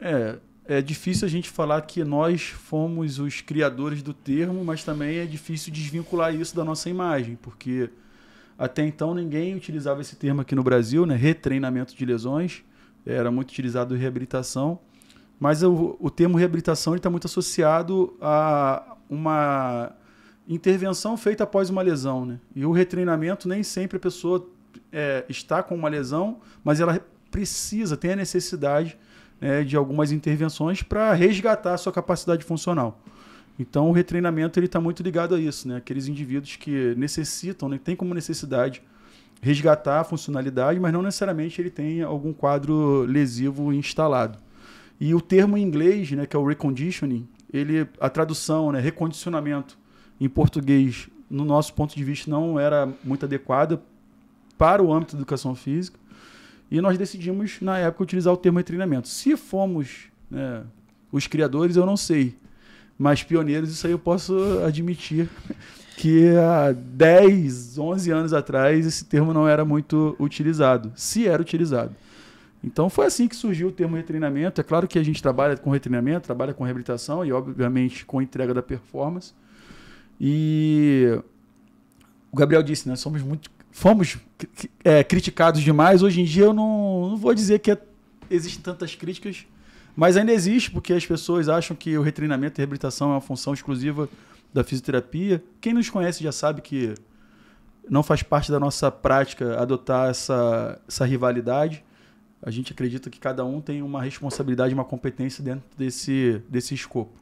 É, é difícil a gente falar que nós fomos os criadores do termo, mas também é difícil desvincular isso da nossa imagem, porque até então ninguém utilizava esse termo aqui no Brasil, né? Retreinamento de lesões, era muito utilizado reabilitação, mas o, o termo reabilitação está muito associado a uma intervenção feita após uma lesão, né? E o retreinamento nem sempre a pessoa é, está com uma lesão, mas ela precisa, tem a necessidade né, de algumas intervenções para resgatar a sua capacidade funcional. Então o retreinamento ele está muito ligado a isso, né? Aqueles indivíduos que necessitam, né, tem como necessidade resgatar a funcionalidade, mas não necessariamente ele tem algum quadro lesivo instalado. E o termo em inglês, né, que é o reconditioning, ele a tradução, né, recondicionamento em português, no nosso ponto de vista não era muito adequada para o âmbito da educação física. E nós decidimos, na época, utilizar o termo treinamento. Se fomos né, os criadores, eu não sei. Mas pioneiros, isso aí eu posso admitir que há 10, 11 anos atrás esse termo não era muito utilizado, se era utilizado. Então foi assim que surgiu o termo retreinamento. É claro que a gente trabalha com retreinamento, trabalha com reabilitação e, obviamente, com entrega da performance. E o Gabriel disse, né? Somos muito. Fomos é, criticados demais. Hoje em dia eu não, não vou dizer que é, existem tantas críticas, mas ainda existe, porque as pessoas acham que o retreinamento e reabilitação é uma função exclusiva da fisioterapia. Quem nos conhece já sabe que não faz parte da nossa prática adotar essa, essa rivalidade. A gente acredita que cada um tem uma responsabilidade, uma competência dentro desse, desse escopo.